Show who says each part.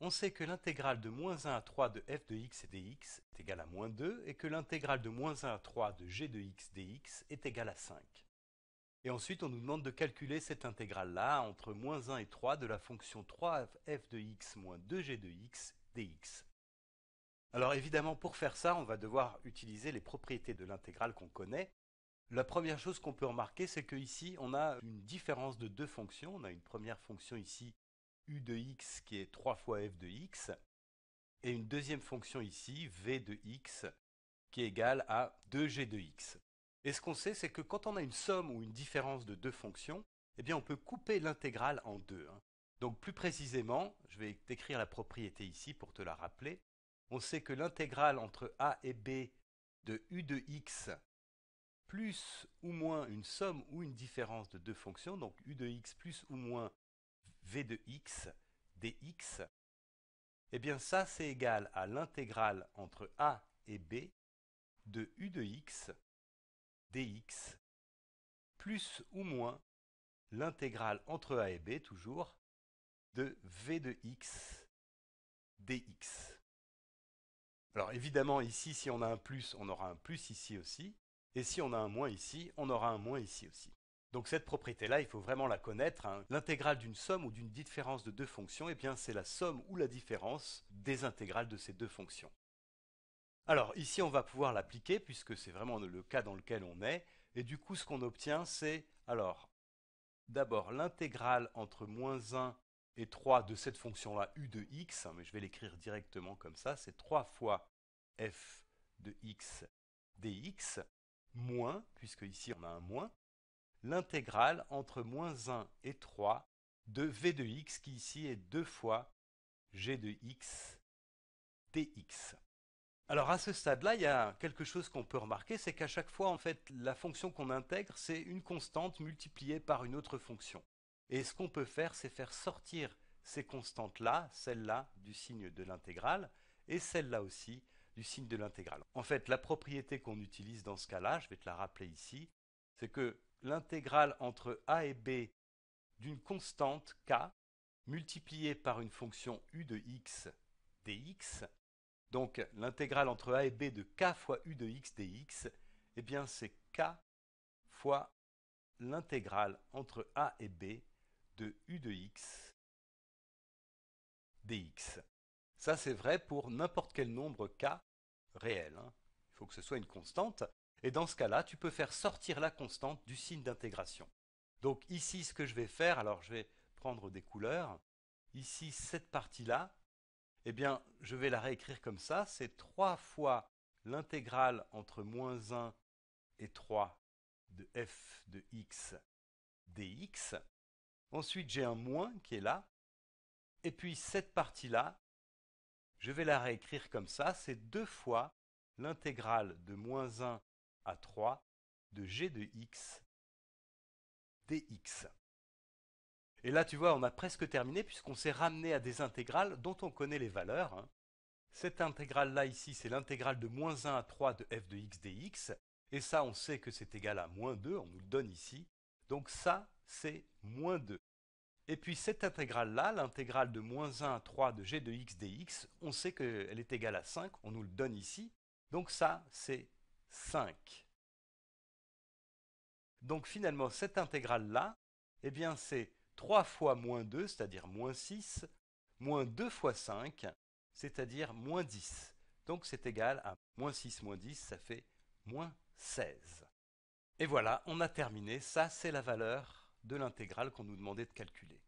Speaker 1: On sait que l'intégrale de moins 1 à 3 de f de x et dx est égale à moins 2 et que l'intégrale de moins 1 à 3 de g de x dx est égale à 5. Et ensuite, on nous demande de calculer cette intégrale-là entre moins 1 et 3 de la fonction 3f de x moins 2g de x dx. Alors évidemment, pour faire ça, on va devoir utiliser les propriétés de l'intégrale qu'on connaît. La première chose qu'on peut remarquer, c'est qu'ici, on a une différence de deux fonctions. On a une première fonction ici u de x qui est 3 fois f de x, et une deuxième fonction ici, v de x, qui est égale à 2g de x. Et ce qu'on sait, c'est que quand on a une somme ou une différence de deux fonctions, eh bien on peut couper l'intégrale en deux. Hein. Donc plus précisément, je vais t'écrire la propriété ici pour te la rappeler, on sait que l'intégrale entre a et b de u de x plus ou moins une somme ou une différence de deux fonctions, donc u de x plus ou moins v de x dx, et eh bien ça c'est égal à l'intégrale entre a et b de u de x dx plus ou moins l'intégrale entre a et b toujours de v de x dx. Alors évidemment ici si on a un plus on aura un plus ici aussi et si on a un moins ici on aura un moins ici aussi. Donc cette propriété-là, il faut vraiment la connaître. Hein. L'intégrale d'une somme ou d'une différence de deux fonctions, eh bien c'est la somme ou la différence des intégrales de ces deux fonctions. Alors ici, on va pouvoir l'appliquer puisque c'est vraiment le cas dans lequel on est. Et du coup, ce qu'on obtient, c'est alors d'abord l'intégrale entre moins 1 et 3 de cette fonction-là u de x, hein, mais je vais l'écrire directement comme ça, c'est 3 fois f de x dx, moins, puisque ici on a un moins, l'intégrale entre moins 1 et 3 de v de x qui ici est 2 fois g de x dx. Alors à ce stade-là, il y a quelque chose qu'on peut remarquer, c'est qu'à chaque fois, en fait, la fonction qu'on intègre, c'est une constante multipliée par une autre fonction. Et ce qu'on peut faire, c'est faire sortir ces constantes-là, celle-là du signe de l'intégrale, et celle-là aussi du signe de l'intégrale. En fait, la propriété qu'on utilise dans ce cas-là, je vais te la rappeler ici, c'est que l'intégrale entre a et b d'une constante k multipliée par une fonction u de x dx, donc l'intégrale entre a et b de k fois u de x dx, eh bien c'est k fois l'intégrale entre a et b de u de x dx. Ça c'est vrai pour n'importe quel nombre k réel. Hein. Il faut que ce soit une constante. Et dans ce cas-là, tu peux faire sortir la constante du signe d'intégration. Donc ici, ce que je vais faire, alors je vais prendre des couleurs. Ici, cette partie-là, eh bien, je vais la réécrire comme ça. C'est 3 fois l'intégrale entre moins 1 et 3 de f de x dx. Ensuite, j'ai un moins qui est là. Et puis, cette partie-là, je vais la réécrire comme ça. C'est 2 fois l'intégrale de moins 1 à 3 de g de x dx. Et là, tu vois, on a presque terminé puisqu'on s'est ramené à des intégrales dont on connaît les valeurs. Hein. Cette intégrale-là ici, c'est l'intégrale de moins 1 à 3 de f de x dx. Et ça, on sait que c'est égal à moins 2, on nous le donne ici. Donc ça, c'est moins 2. Et puis cette intégrale-là, l'intégrale de moins 1 à 3 de g de x dx, on sait qu'elle est égale à 5, on nous le donne ici. Donc ça, c'est 5. Donc finalement, cette intégrale-là, eh bien c'est 3 fois moins 2, c'est-à-dire moins 6, moins 2 fois 5, c'est-à-dire moins 10. Donc c'est égal à moins 6 moins 10, ça fait moins 16. Et voilà, on a terminé. Ça, c'est la valeur de l'intégrale qu'on nous demandait de calculer.